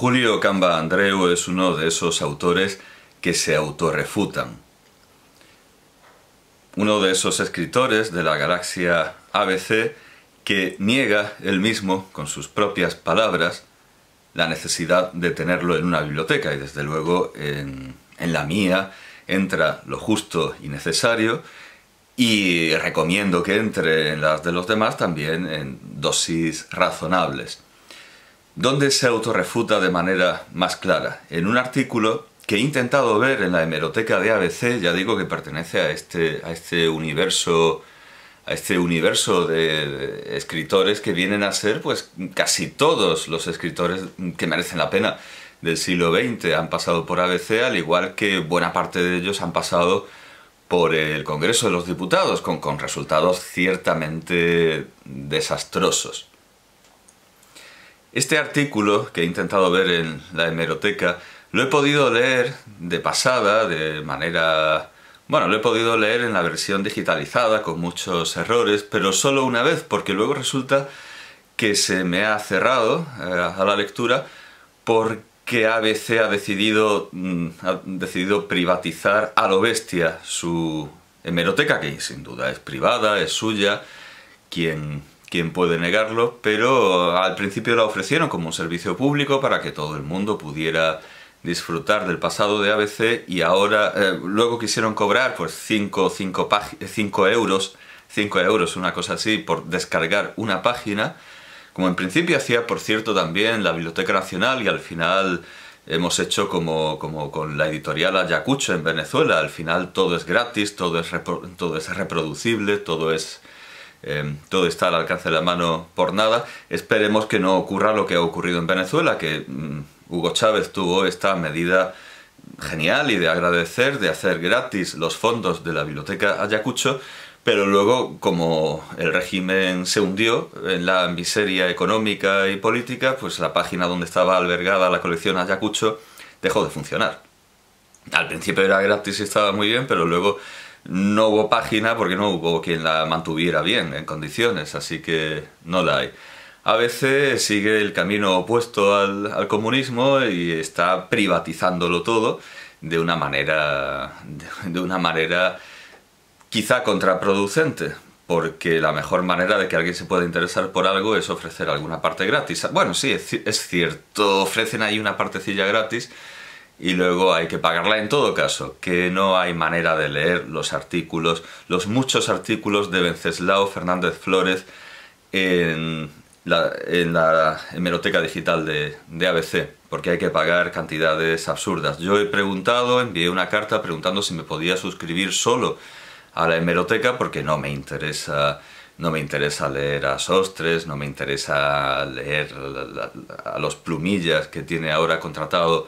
Julio Camba Andreu es uno de esos autores que se autorrefutan. Uno de esos escritores de la galaxia ABC que niega él mismo, con sus propias palabras, la necesidad de tenerlo en una biblioteca y desde luego en, en la mía entra lo justo y necesario y recomiendo que entre en las de los demás también en dosis razonables donde se autorrefuta de manera más clara, en un artículo que he intentado ver en la hemeroteca de ABC, ya digo que pertenece a este, a este universo a este universo de escritores que vienen a ser pues casi todos los escritores que merecen la pena del siglo XX han pasado por ABC, al igual que buena parte de ellos han pasado por el Congreso de los Diputados, con, con resultados ciertamente desastrosos. Este artículo que he intentado ver en la hemeroteca lo he podido leer de pasada, de manera... Bueno, lo he podido leer en la versión digitalizada con muchos errores, pero solo una vez, porque luego resulta que se me ha cerrado eh, a la lectura porque ABC ha decidido, mm, ha decidido privatizar a lo bestia su hemeroteca, que sin duda es privada, es suya, quien quien puede negarlo? Pero ah, al principio la ofrecieron como un servicio público para que todo el mundo pudiera disfrutar del pasado de ABC y ahora eh, luego quisieron cobrar pues 5 cinco, cinco euros, 5 euros, una cosa así, por descargar una página, como en principio hacía por cierto también la Biblioteca Nacional y al final hemos hecho como, como con la editorial Ayacucho en Venezuela, al final todo es gratis, todo es, todo es reproducible, todo es Em, todo está al alcance de la mano por nada. Esperemos que no ocurra lo que ha ocurrido en Venezuela, que mm, Hugo Chávez tuvo esta medida genial y de agradecer, de hacer gratis los fondos de la biblioteca Ayacucho, pero luego, como el régimen se hundió en la miseria económica y política, pues la página donde estaba albergada la colección Ayacucho dejó de funcionar. Al principio era gratis y estaba muy bien, pero luego no hubo página porque no hubo quien la mantuviera bien, en condiciones, así que no la hay. A veces sigue el camino opuesto al, al comunismo y está privatizándolo todo de una manera, de una manera quizá contraproducente, porque la mejor manera de que alguien se pueda interesar por algo es ofrecer alguna parte gratis. Bueno, sí, es cierto, ofrecen ahí una partecilla gratis, y luego hay que pagarla en todo caso, que no hay manera de leer los artículos, los muchos artículos de Venceslao Fernández Flores en la, en hemeroteca digital de, ABC, porque hay que pagar cantidades absurdas. Yo he preguntado, envié una carta preguntando si me podía suscribir solo a la hemeroteca porque no me interesa no me interesa leer a Sostres, no me interesa leer a los plumillas que tiene ahora contratado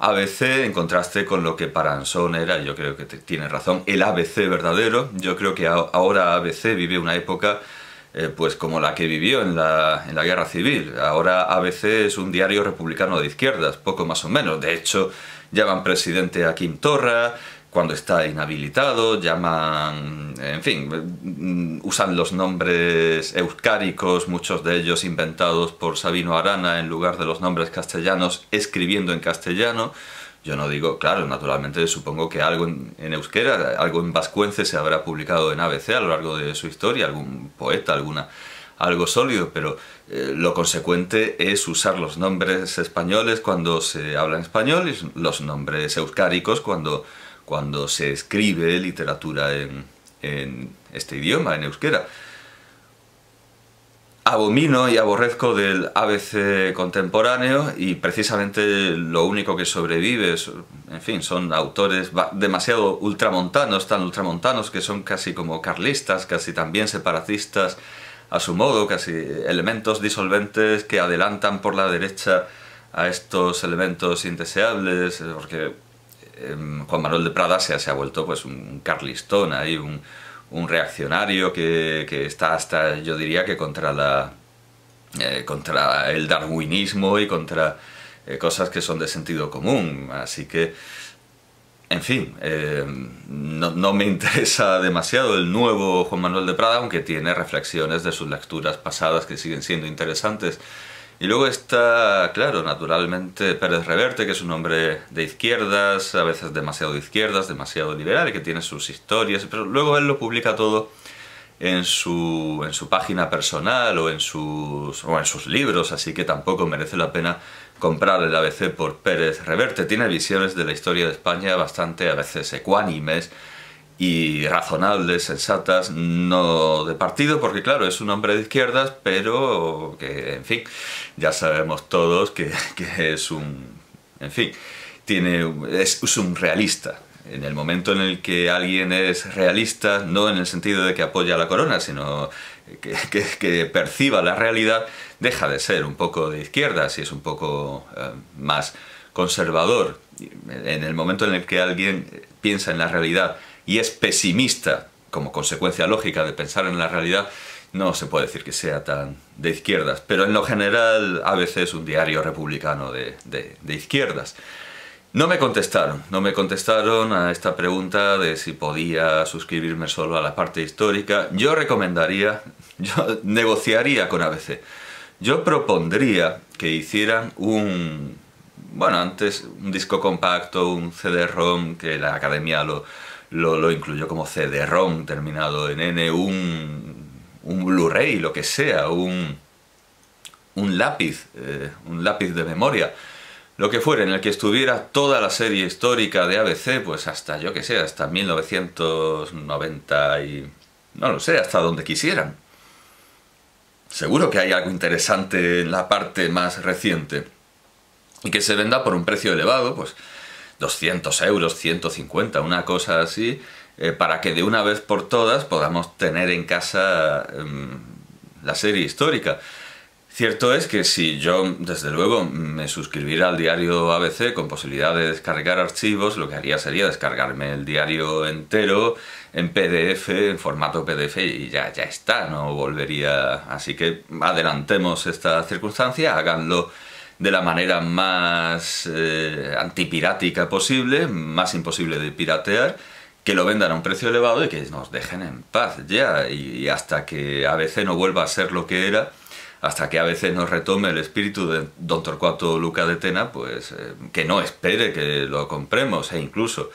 ABC, en contraste con lo que para Anson era, yo creo que tiene razón, el ABC verdadero. Yo creo que ahora ABC vive una época eh, pues como la que vivió en la, en la, guerra civil. Ahora ABC es un diario republicano de izquierdas, poco más o menos. De hecho, llaman presidente a Kim Torra, cuando está inhabilitado, llaman, en fin, mm, usan los nombres euskáricos, muchos de ellos inventados por Sabino Arana en lugar de los nombres castellanos, escribiendo en castellano. Yo no digo, claro, naturalmente supongo que algo en, euskera, algo en vascuence se habrá publicado en ABC a lo largo de su historia, algún poeta, alguna algo sólido, pero eh, lo consecuente es usar los nombres españoles cuando se habla en español y los nombres euskáricos cuando cuando se escribe literatura en, este idioma, en euskera. Abomino y aborrezco del ABC contemporáneo y precisamente lo único que sobrevive, en fin, son autores demasiado ultramontanos, tan ultramontanos que son casi como carlistas, casi también separatistas a su modo, casi elementos disolventes que adelantan por la derecha a estos elementos indeseables, eh, porque Em, Juan Manuel de Prada se, ha vuelto pues un carlistón ahí, un, reaccionario que, está hasta, yo diría que contra la eh, contra el darwinismo y contra eh, cosas que son de sentido común, así que en fin, em, no, me interesa demasiado el nuevo Juan Manuel de Prada, aunque tiene reflexiones de sus lecturas pasadas que siguen siendo interesantes y luego está, claro, naturalmente Pérez Reverte, que es un hombre de izquierdas, a veces demasiado de izquierdas, demasiado liberal, que tiene sus historias, pero luego él lo publica todo en su, en su página personal o en, sus, o en sus libros, así que tampoco merece la pena comprar el ABC por Pérez Reverte. Tiene visiones de la historia de España bastante, a veces ecuánimes, y razonables, sensatas, no de partido, porque claro, es un hombre de izquierdas, pero que, en fin, ya sabemos todos que, es un... en fin, tiene, es, un realista, en el momento en el que alguien es realista, no en el sentido de que apoya a la corona, sino que, perciba la realidad, deja de ser un poco de izquierdas si es un poco eh, más conservador. En el momento en el que alguien piensa en la realidad y es pesimista como consecuencia lógica de pensar en la realidad, no se puede decir que sea tan de izquierdas, pero en lo general ABC es un diario republicano de, izquierdas. No me contestaron, no me contestaron a esta pregunta de si podía suscribirme solo a la parte histórica. Yo recomendaría, yo negociaría con ABC. Yo propondría que hicieran un, bueno, antes un disco compacto, un CD-ROM, que la academia lo, lo, lo incluyó como CD-ROM terminado en N, un, un Blu-ray, lo que sea, un, un lápiz, eh, un lápiz de memoria, lo que fuera, en el que estuviera toda la serie histórica de ABC, pues hasta, yo que sé, hasta 1990 y... no lo sé, hasta donde quisieran. Seguro que hay algo interesante en la parte más reciente. Y que se venda por un precio elevado, pues 200 euros, 150, una cosa así, eh, para que de una vez por todas podamos tener en casa em, la serie histórica. Cierto es que si yo, desde luego, me suscribiera al diario ABC con posibilidad de descargar archivos, lo que haría sería descargarme el diario entero en PDF, en formato PDF y ya, ya está, no volvería. Así que adelantemos esta circunstancia, háganlo de la manera más eh, antipirática posible, más imposible de piratear, que lo vendan a un precio elevado y que nos dejen en paz ya, y, hasta que ABC no vuelva a ser lo que era, hasta que ABC nos retome el espíritu de Don Torcuato Luca de Tena, pues eh, que no espere que lo compremos e incluso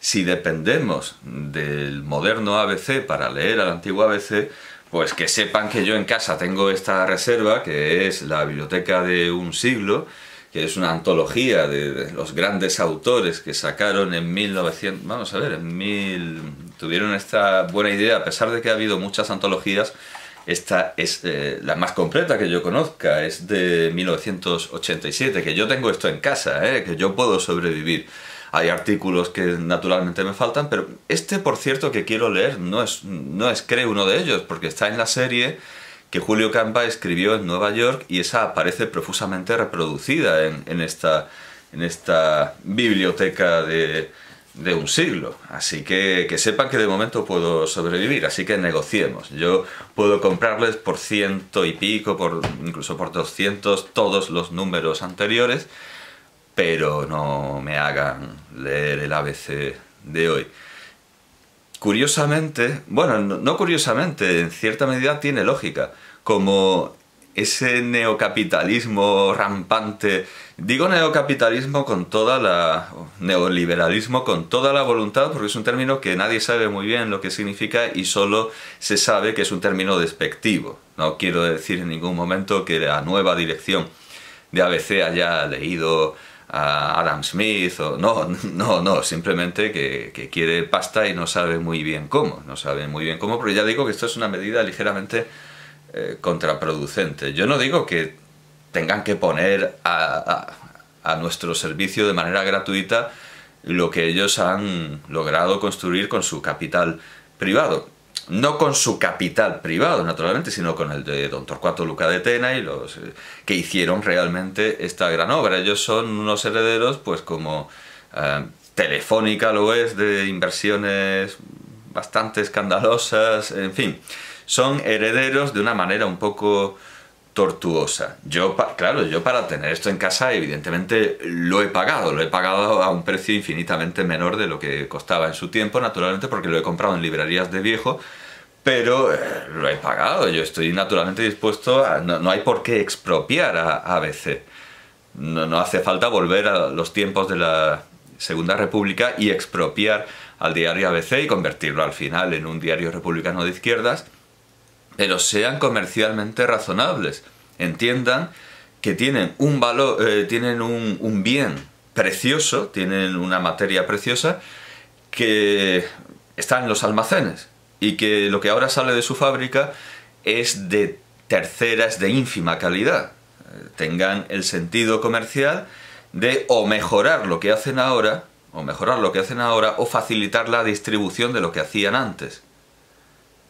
si dependemos del moderno ABC para leer al antiguo ABC, pues que sepan que yo en casa tengo esta reserva, que es la biblioteca de un siglo, que es una antología de, los grandes autores que sacaron en 1900, vamos a ver, en mil, tuvieron esta buena idea, a pesar de que ha habido muchas antologías, esta es eh, la más completa que yo conozca, es de 1987, que yo tengo esto en casa, eh, que yo puedo sobrevivir hay artículos que naturalmente me faltan, pero este, por cierto, que quiero leer, no es, no es creo uno de ellos, porque está en la serie que Julio Campa escribió en Nueva York y esa aparece profusamente reproducida en, esta, en esta biblioteca de, un siglo. Así que que sepan que de momento puedo sobrevivir, así que negociemos. Yo puedo comprarles por ciento y pico, por incluso por doscientos, todos los números anteriores, pero no me hagan leer el ABC de hoy. Curiosamente, bueno, no curiosamente, en cierta medida tiene lógica, como ese neocapitalismo rampante, digo neocapitalismo con toda la neoliberalismo con toda la voluntad porque es un término que nadie sabe muy bien lo que significa y solo se sabe que es un término despectivo. No quiero decir en ningún momento que la nueva dirección de ABC haya leído a Adam Smith o no, no, no, simplemente que, quiere pasta y no sabe muy bien cómo, no sabe muy bien cómo, pero ya digo que esto es una medida ligeramente eh, contraproducente. Yo no digo que tengan que poner a, nuestro servicio de manera gratuita lo que ellos han logrado construir con su capital privado no con su capital privado, naturalmente, sino con el de don Torcuato Luca de Tena y los eh, que hicieron realmente esta gran obra. Ellos son unos herederos, pues como eh, Telefónica lo es, de inversiones bastante escandalosas, en fin, son herederos de una manera un poco tortuosa. Yo, claro, yo para tener esto en casa, evidentemente lo he pagado, lo he pagado a un precio infinitamente menor de lo que costaba en su tiempo, naturalmente, porque lo he comprado en librerías de viejo, pero eh, lo he pagado, yo estoy naturalmente dispuesto, a, no, hay por qué expropiar a, ABC. no hace falta volver a los tiempos de la Segunda República y expropiar al diario ABC y convertirlo al final en un diario republicano de izquierdas, pero sean comercialmente razonables. Entiendan que tienen un valor, eh, tienen un bien precioso, tienen una materia preciosa que está en los almacenes y que lo que ahora sale de su fábrica es de terceras de ínfima calidad. Eh, tengan el sentido comercial de o mejorar lo que hacen ahora, o mejorar lo que hacen ahora, o facilitar la distribución de lo que hacían antes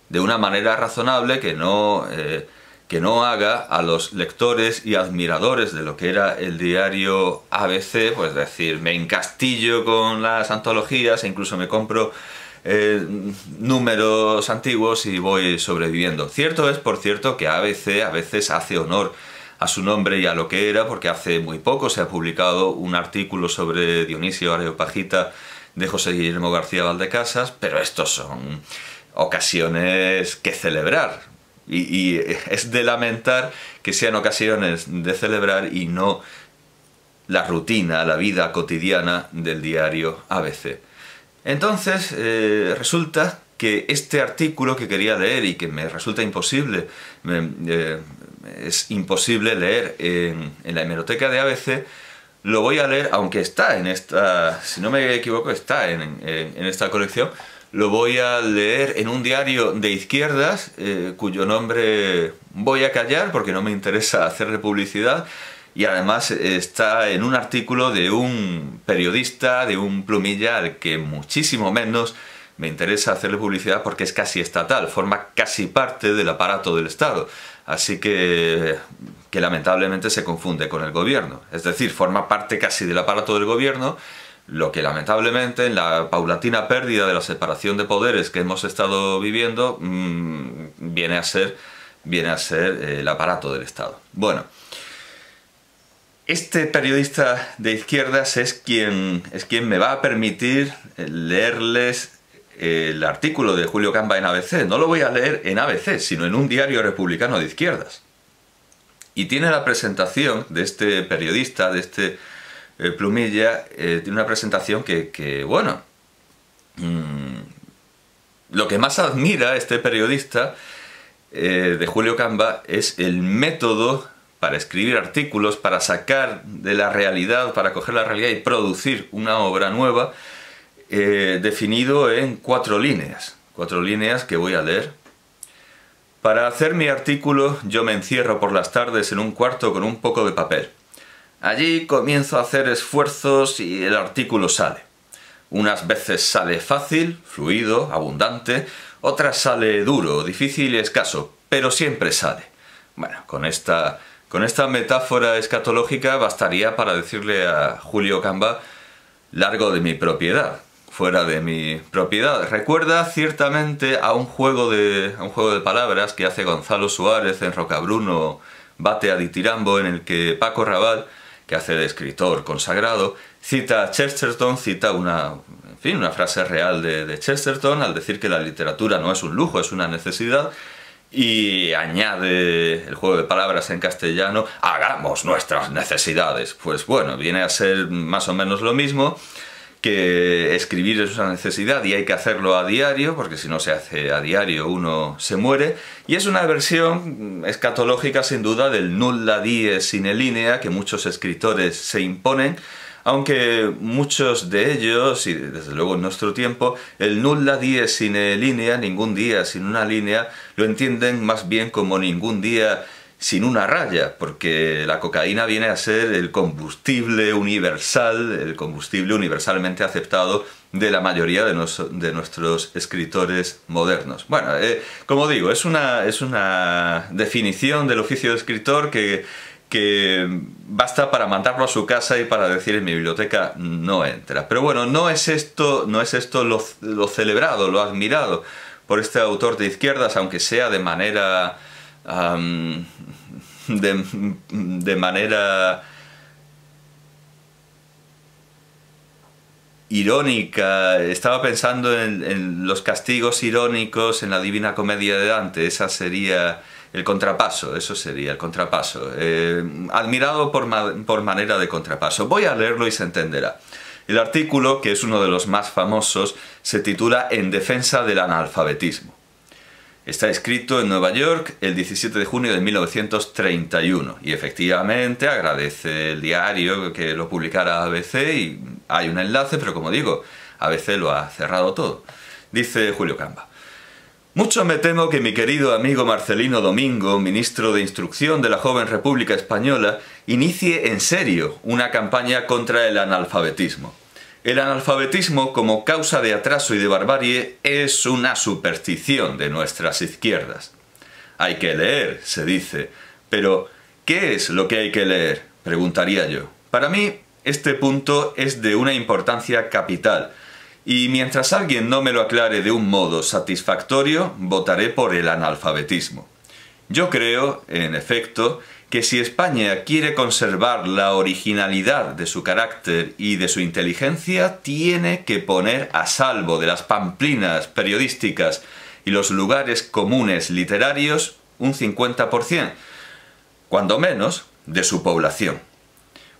de una manera razonable que no, eh, que no haga a los lectores y admiradores de lo que era el diario ABC, pues decir, me encastillo con las antologías e incluso me compro eh, números antiguos y voy sobreviviendo. Cierto es, por cierto, que ABC a veces hace honor a su nombre y a lo que era, porque hace muy poco se ha publicado un artículo sobre Dionisio Areopagita de José Guillermo García Valdecasas, pero estos son ocasiones que celebrar. Y, es de lamentar que sean ocasiones de celebrar y no la rutina, la vida cotidiana del diario ABC. Entonces, eh, resulta que este artículo que quería leer y que me resulta imposible, eh, es imposible leer en, la hemeroteca de ABC, lo voy a leer, aunque está en esta, si no me equivoco, está en esta colección, lo voy a leer en un diario de izquierdas, eh, cuyo nombre voy a callar porque no me interesa hacerle publicidad, y además está en un artículo de un periodista, de un plumilla, al que muchísimo menos me interesa hacerle publicidad porque es casi estatal, forma casi parte del aparato del Estado, así que, que lamentablemente se confunde con el gobierno, es decir, forma parte casi del aparato del gobierno, lo que lamentablemente en la paulatina pérdida de la separación de poderes que hemos estado viviendo mm, viene a ser, viene a ser eh, el aparato del Estado. Bueno, este periodista de izquierdas es quien, es quien me va a permitir eh, leerles eh, el artículo de Julio Camba en ABC. No lo voy a leer en ABC, sino en un diario republicano de izquierdas. Y tiene la presentación de este periodista, de este eh, Plumilla eh, tiene una presentación que, bueno, mm, lo que más admira este periodista eh, de Julio Camba es el método para escribir artículos, para sacar de la realidad, para coger la realidad y producir una obra nueva, definido en cuatro líneas, cuatro líneas que voy a leer para hacer mi artículo yo me encierro por las tardes en un cuarto con un poco de papel. Allí comienzo a hacer esfuerzos y el artículo sale. Unas veces sale fácil, fluido, abundante, otras sale duro, difícil y escaso, pero siempre sale. Bueno, con esta, con esta metáfora escatológica bastaría para decirle a Julio Camba largo de mi propiedad, fuera de mi propiedad. Recuerda ciertamente a un juego de, a un juego de palabras que hace Gonzalo Suárez en Rocabruno, Bate a Ditirambo, en el que Paco Rabal que hace de escritor consagrado, cita a Chesterton, cita una, en fin, una frase real de, de Chesterton al decir que la literatura no es un lujo, es una necesidad, y añade el juego de palabras en castellano, hagamos nuestras necesidades. Pues bueno, viene a ser más o menos lo mismo que escribir es una necesidad y hay que hacerlo a diario, porque si no se hace a diario uno se muere, y es una versión escatológica sin duda del nulla dies sine linea que muchos escritores se imponen, aunque muchos de ellos, y desde luego en nuestro tiempo, el nulla dies sine linea, ningún día sin una línea, lo entienden más bien como ningún día sin una raya, porque la cocaína viene a ser el combustible universal, el combustible universalmente aceptado de la mayoría de, de nuestros escritores modernos. Bueno, eh, como digo, es una, es una definición del oficio de escritor que, que basta para mandarlo a su casa y para decir en mi biblioteca no entra. Pero bueno, no es esto, no es esto lo celebrado, lo admirado por este autor de izquierdas, aunque sea de manera de, manera irónica, estaba pensando en, los castigos irónicos en la Divina Comedia de Dante, esa sería el contrapaso, eso sería el contrapaso, eh, admirado por, por manera de contrapaso. Voy a leerlo y se entenderá. El artículo, que es uno de los más famosos, se titula En defensa del analfabetismo. Está escrito en Nueva York el 17 de junio de 1931 y efectivamente agradece el diario que lo publicara ABC y hay un enlace, pero como digo, ABC lo ha cerrado todo. Dice Julio Camba. Mucho me temo que mi querido amigo Marcelino Domingo, ministro de Instrucción de la joven República Española, inicie en serio una campaña contra el analfabetismo. El analfabetismo como causa de atraso y de barbarie es una superstición de nuestras izquierdas. Hay que leer, se dice, pero ¿qué es lo que hay que leer? preguntaría yo. Para mí, este punto es de una importancia capital, y mientras alguien no me lo aclare de un modo satisfactorio, votaré por el analfabetismo. Yo creo, en efecto, que si España quiere conservar la originalidad de su carácter y de su inteligencia, tiene que poner a salvo de las pamplinas periodísticas y los lugares comunes literarios un 50%, cuando menos, de su población.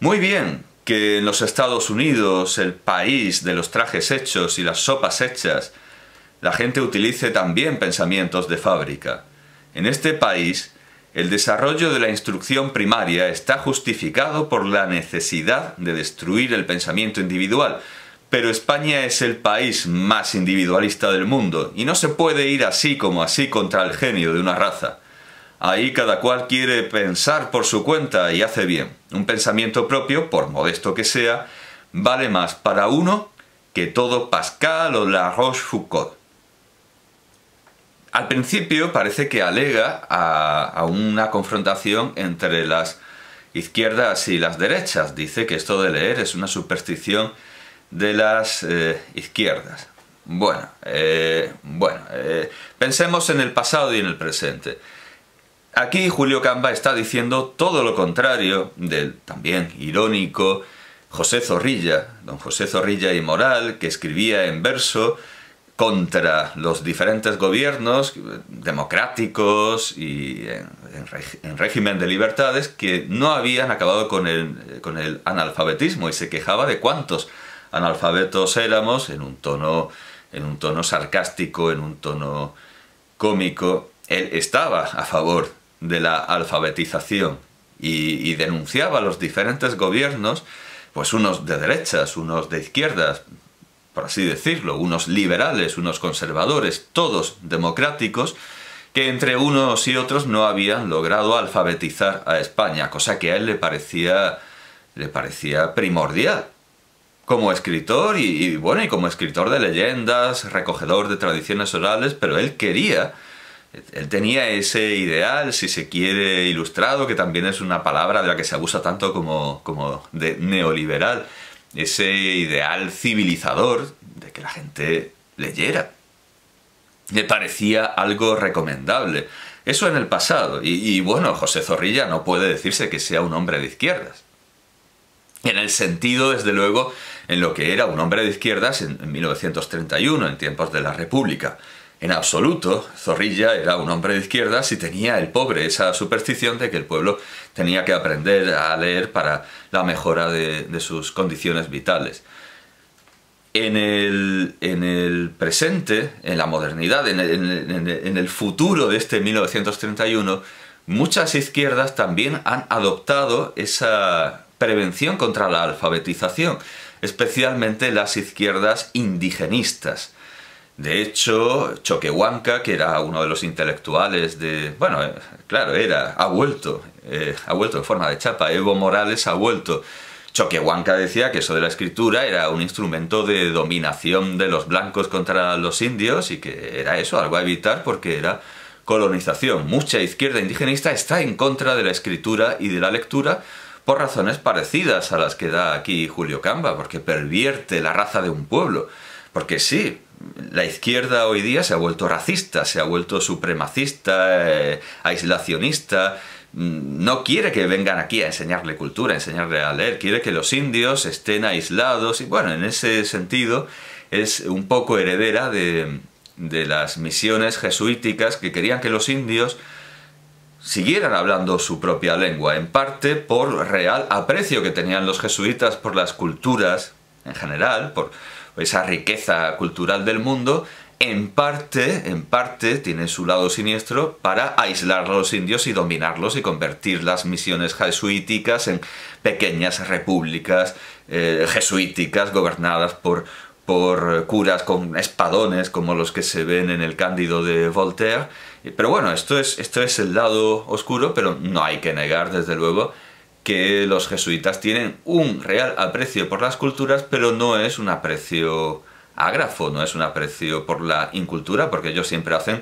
Muy bien que en los Estados Unidos, el país de los trajes hechos y las sopas hechas, la gente utilice también pensamientos de fábrica. En este país, el desarrollo de la instrucción primaria está justificado por la necesidad de destruir el pensamiento individual, pero España es el país más individualista del mundo y no se puede ir así como así contra el genio de una raza. Ahí cada cual quiere pensar por su cuenta y hace bien. Un pensamiento propio, por modesto que sea, vale más para uno que todo Pascal o La Rochefoucauld. Al principio parece que alega a, una confrontación entre las izquierdas y las derechas. Dice que esto de leer es una superstición de las eh, izquierdas. Bueno, eh, bueno, eh, pensemos en el pasado y en el presente. Aquí Julio Camba está diciendo todo lo contrario del también irónico José Zorrilla, don José Zorrilla y Moral, que escribía en verso contra los diferentes gobiernos eh, democráticos y en, régimen de libertades que no habían acabado eh, con el, analfabetismo y se quejaba de cuántos analfabetos éramos en un tono, en un tono sarcástico, en un tono cómico. Él estaba a favor de la alfabetización y, denunciaba a los diferentes gobiernos, pues unos de derechas, unos de izquierdas, por así decirlo, unos liberales, unos conservadores, todos democráticos, que entre unos y otros no habían logrado alfabetizar a España, cosa que a él le parecía, le parecía primordial. Como escritor y, bueno, y como escritor de leyendas, recogedor de tradiciones orales, pero él quería él tenía ese ideal, si se quiere, ilustrado, que también es una palabra de la que se abusa tanto como, como de neoliberal ese ideal civilizador de que la gente leyera. Me parecía algo recomendable. Eso en el pasado. Y, bueno, José Zorrilla no puede decirse que sea un hombre de izquierdas. En el sentido, desde luego, en lo que era un hombre de izquierdas en 1931, en tiempos de la República. En absoluto, Zorrilla era un hombre de izquierda si tenía el pobre esa superstición de que el pueblo tenía que aprender a leer para la mejora de, sus condiciones vitales. En el, presente, en la modernidad, en el futuro de este 1931, muchas izquierdas también han adoptado esa prevención contra la alfabetización, especialmente las izquierdas indigenistas. De hecho, Choquehuanca, que era uno de los intelectuales de... Bueno, eh, claro, era, ha vuelto, eh, ha vuelto en forma de chapa, Evo Morales ha vuelto. Choquehuanca decía que eso de la escritura era un instrumento de dominación de los blancos contra los indios y que era eso, algo a evitar porque era colonización. Mucha izquierda indigenista está en contra de la escritura y de la lectura por razones parecidas a las que da aquí Julio Camba, porque pervierte la raza de un pueblo. Porque sí, la izquierda hoy día se ha vuelto racista, se ha vuelto supremacista, eh, aislacionista. Mm, no quiere que vengan aquí a enseñarle cultura, a enseñarle a leer. Quiere que los indios estén aislados. Y bueno, en ese sentido es un poco heredera de, de las misiones jesuíticas que querían que los indios siguieran hablando su propia lengua, en parte por real aprecio que tenían los jesuitas por las culturas en general, por, esa riqueza cultural del mundo, en parte, en parte, tiene su lado siniestro para aislar a los indios y dominarlos y convertir las misiones jesuíticas en pequeñas repúblicas eh, jesuíticas gobernadas por, por curas con espadones como los que se ven en el Cándido de Voltaire. Pero bueno, esto esto es el lado oscuro, pero no hay que negar, desde luego, que los jesuitas tienen un real aprecio por las culturas, pero no es un aprecio ágrafo, no es un aprecio por la incultura, porque ellos siempre hacen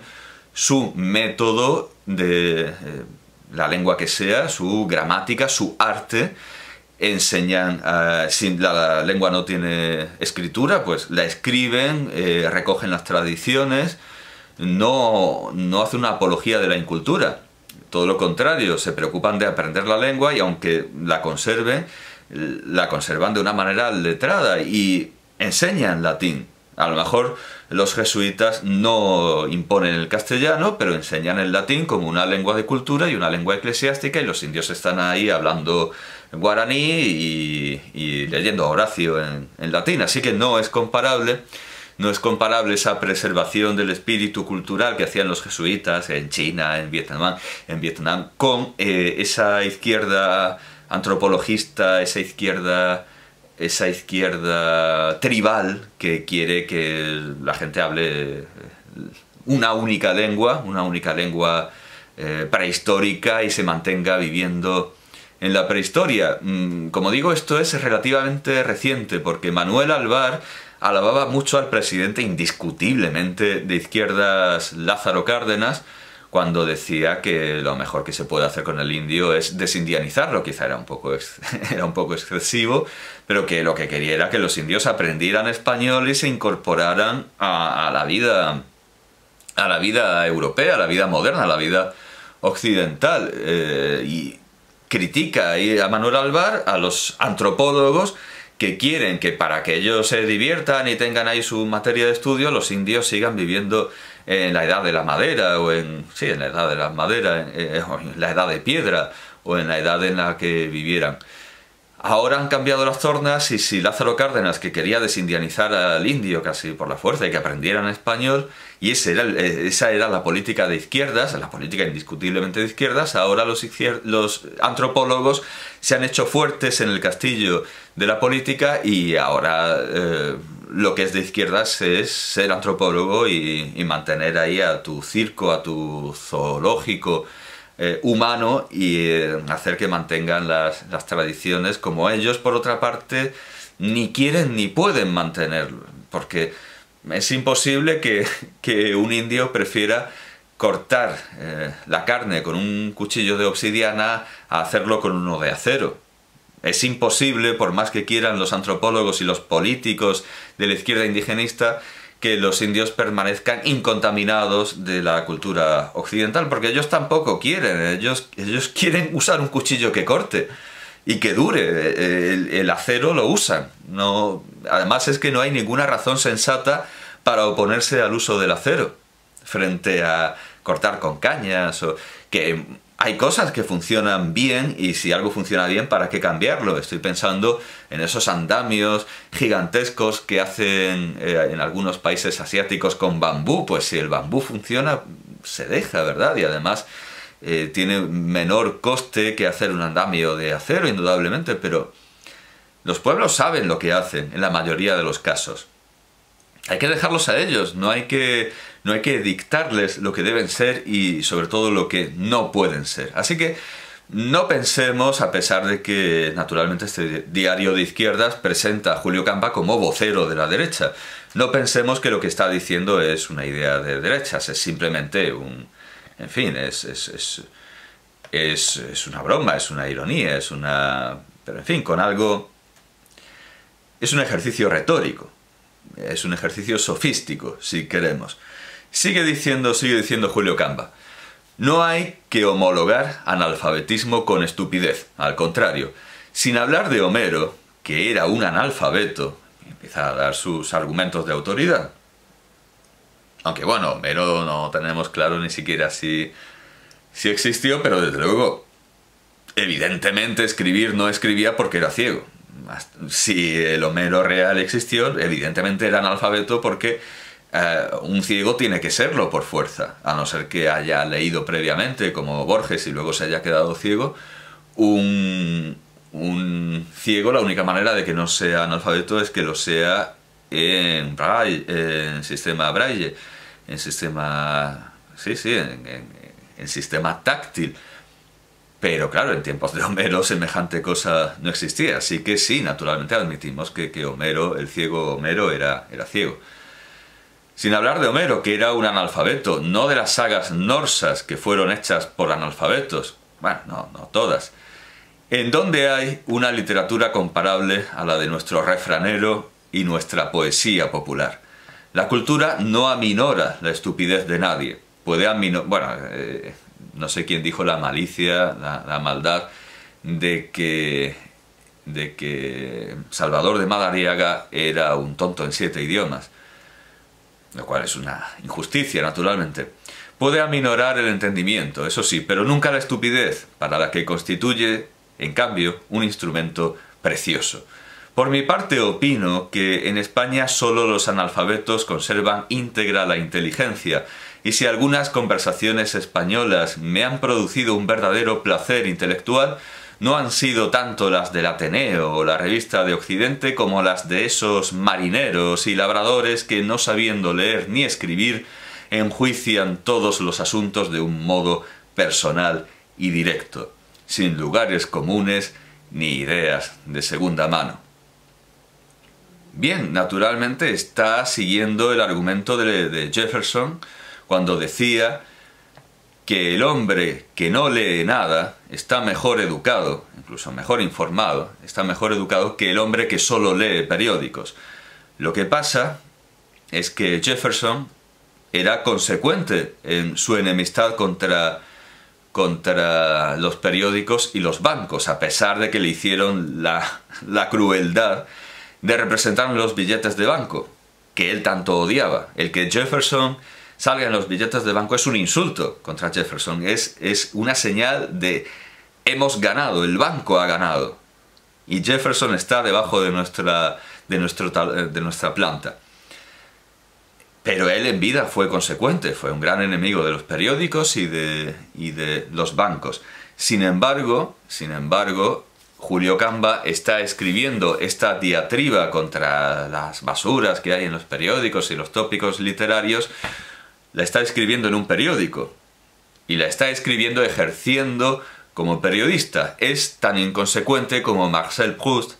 su método de eh, la lengua que sea, su gramática, su arte, enseñan, eh, si la, lengua no tiene escritura, pues la escriben, eh, recogen las tradiciones, no, no hace una apología de la incultura. Todo lo contrario, se preocupan de aprender la lengua y aunque la conserven, la conservan de una manera letrada y enseñan latín. A lo mejor los jesuitas no imponen el castellano, pero enseñan el latín como una lengua de cultura y una lengua eclesiástica, y los indios están ahí hablando guaraní y, leyendo Horacio en, en latín. Así que no es comparable no es comparable esa preservación del espíritu cultural que hacían los jesuitas en China, en Vietnam, en Vietnam con eh, esa izquierda antropologista, esa izquierda esa izquierda tribal que quiere que la gente hable eh, una única lengua, una única lengua eh, prehistórica y se mantenga viviendo en la prehistoria. Mm, como digo, esto es relativamente reciente porque Manuel Alvar alababa mucho al presidente indiscutiblemente de izquierdas Lázaro Cárdenas cuando decía que lo mejor que se puede hacer con el indio es desindianizarlo, quizá era un poco, era un poco excesivo, pero que lo que quería era que los indios aprendieran español y se incorporaran a, la vida a la vida europea, a la vida moderna, a la vida occidental. Eh, y critica a Manuel Alvar, a los antropólogos, que quieren que para que ellos se diviertan y tengan ahí su materia de estudio, los indios sigan viviendo en la edad de la madera, o en, sí, en la edad de la madera, eh, la edad de piedra, o en la edad en la que vivieran. Ahora han cambiado las tornas y si Lázaro Cárdenas, que quería desindianizar al indio casi por la fuerza y que aprendieran español, y eh, esa era la política de izquierdas, la política indiscutiblemente de izquierdas, ahora los, los antropólogos se han hecho fuertes en el castillo de la política y ahora eh, lo que es de izquierdas es ser antropólogo y, y mantener ahí a tu circo, a tu zoológico, eh, humano y eh, hacer que mantengan las, tradiciones como ellos, por otra parte, ni quieren ni pueden mantenerlo, porque es imposible que, un indio prefiera cortar eh, la carne con un cuchillo de obsidiana a hacerlo con uno de acero. Es imposible, por más que quieran los antropólogos y los políticos de la izquierda indigenista, que los indios permanezcan incontaminados de la cultura occidental, porque ellos tampoco quieren, ellos, ellos quieren usar un cuchillo que corte y que dure, eh, el, el acero lo usan. No, además es que no hay ninguna razón sensata para oponerse al uso del acero frente a cortar con cañas o que hay cosas que funcionan bien y si algo funciona bien, ¿para qué cambiarlo? Estoy pensando en esos andamios gigantescos que hacen eh, en algunos países asiáticos con bambú. Pues si el bambú funciona, se deja, ¿verdad? Y además eh, tiene menor coste que hacer un andamio de acero, indudablemente, pero los pueblos saben lo que hacen en la mayoría de los casos. Hay que dejarlos a ellos, no hay que no hay que dictarles lo que deben ser y sobre todo lo que no pueden ser. Así que no pensemos, a pesar de que naturalmente este diario de izquierdas presenta a Julio Campa como vocero de la derecha, no pensemos que lo que está diciendo es una idea de derechas, es simplemente un... En fin, es, es, es, es, es una broma, es una ironía, es una... Pero en fin, con algo... Es un ejercicio retórico, es un ejercicio sofístico, si queremos. Sigue diciendo, sigue diciendo Julio Camba. No hay que homologar analfabetismo con estupidez, al contrario. Sin hablar de Homero, que era un analfabeto, empieza a dar sus argumentos de autoridad. Aunque bueno, Homero no tenemos claro ni siquiera si, si existió, pero desde luego, evidentemente escribir no escribía porque era ciego. Si el Homero real existió, evidentemente era analfabeto porque eh, un ciego tiene que serlo por fuerza, a no ser que haya leído previamente, como Borges, y luego se haya quedado ciego, un, ciego la única manera de que no sea analfabeto es que lo sea en, en sistema braille, en sistema... sí, sí, en, sistema táctil. Pero claro, en tiempos de Homero semejante cosa no existía, así que sí, naturalmente admitimos que, Homero, el ciego Homero, era, era ciego. Sin hablar de Homero, que era un analfabeto, no de las sagas norsas que fueron hechas por analfabetos, bueno, no, todas, en dónde hay una literatura comparable a la de nuestro refranero y nuestra poesía popular. La cultura no aminora la estupidez de nadie, puede aminorar, bueno, eh, no sé quién dijo la malicia, la, la maldad, de que, de que Salvador de Madariaga era un tonto en siete idiomas lo cual es una injusticia, naturalmente, puede aminorar el entendimiento, eso sí, pero nunca la estupidez, para la que constituye, en cambio, un instrumento precioso. Por mi parte opino que en España solo los analfabetos conservan íntegra la inteligencia, y si algunas conversaciones españolas me han producido un verdadero placer intelectual, no han sido tanto las del Ateneo o la revista de Occidente como las de esos marineros y labradores que no sabiendo leer ni escribir enjuician todos los asuntos de un modo personal y directo, sin lugares comunes ni ideas de segunda mano. Bien, naturalmente está siguiendo el argumento de, de Jefferson cuando decía que el hombre que no lee nada está mejor educado, incluso mejor informado, está mejor educado que el hombre que solo lee periódicos. Lo que pasa es que Jefferson era consecuente en su enemistad contra, contra los periódicos y los bancos, a pesar de que le hicieron la, la crueldad de representar los billetes de banco, que él tanto odiaba. El que Jefferson salgan los billetes de banco es un insulto contra Jefferson, es, es una señal de hemos ganado, el banco ha ganado. Y Jefferson está debajo de nuestra, de nuestro, eh, de nuestra planta. Pero él en vida fue consecuente, fue un gran enemigo de los periódicos y de, y de los bancos. Sin embargo, sin embargo, Julio Camba está escribiendo esta diatriba contra las basuras que hay en los periódicos y los tópicos literarios la está escribiendo en un periódico y la está escribiendo ejerciendo como periodista. Es tan inconsecuente como Marcel Proust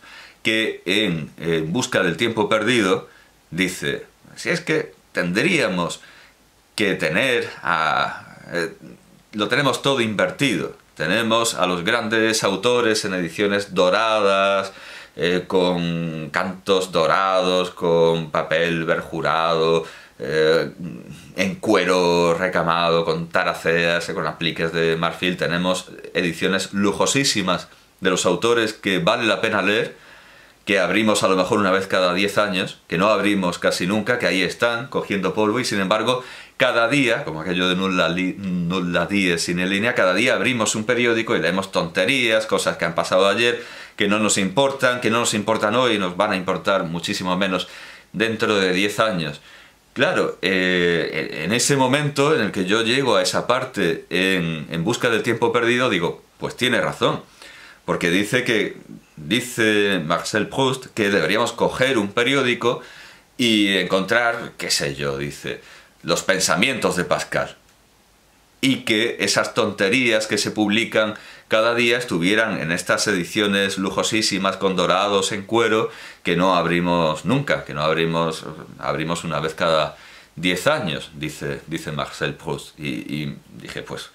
que en, Busca del tiempo perdido dice, si es que tendríamos que tener a... Eh, lo tenemos todo invertido. Tenemos a los grandes autores en ediciones doradas, eh, con cantos dorados, con papel verjurado, eh, en cuero recamado, con taraceas, con apliques de marfil. Tenemos ediciones lujosísimas de los autores que vale la pena leer, que abrimos a lo mejor una vez cada 10 años, que no abrimos casi nunca, que ahí están cogiendo polvo y sin embargo cada día, como aquello de nulla, nulla sin en línea, cada día abrimos un periódico y leemos tonterías, cosas que han pasado ayer, que no nos importan, que no nos importan hoy y nos van a importar muchísimo menos dentro de 10 años. Claro, eh, en ese momento en el que yo llego a esa parte en, busca del tiempo perdido, digo, pues tiene razón, porque dice que, dice Marcel Proust, que deberíamos coger un periódico y encontrar, qué sé yo, dice, los pensamientos de Pascal. Y que esas tonterías que se publican cada día estuvieran en estas ediciones lujosísimas con dorados en cuero que no abrimos nunca, que no abrimos, abrimos una vez cada 10 años, dice, dice Marcel Proust. Y, y dije, pues,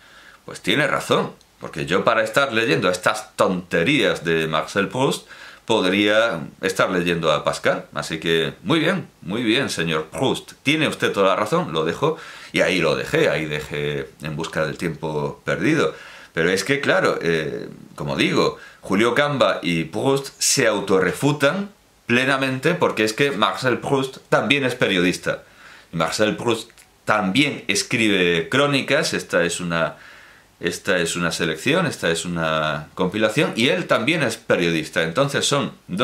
pues tiene razón, porque yo para estar leyendo estas tonterías de Marcel Proust podría estar leyendo a Pascal. Así que muy bien, muy bien, señor Proust. Tiene usted toda la razón, lo dejo. Y ahí lo dejé, ahí dejé en busca del tiempo perdido. Pero es que, claro, eh, como digo, Julio Camba y Proust se autorrefutan plenamente porque es que Marcel Proust también es periodista. Marcel Proust también escribe crónicas, esta es una esta es una selección, esta es una compilación y él también es periodista. Entonces son dos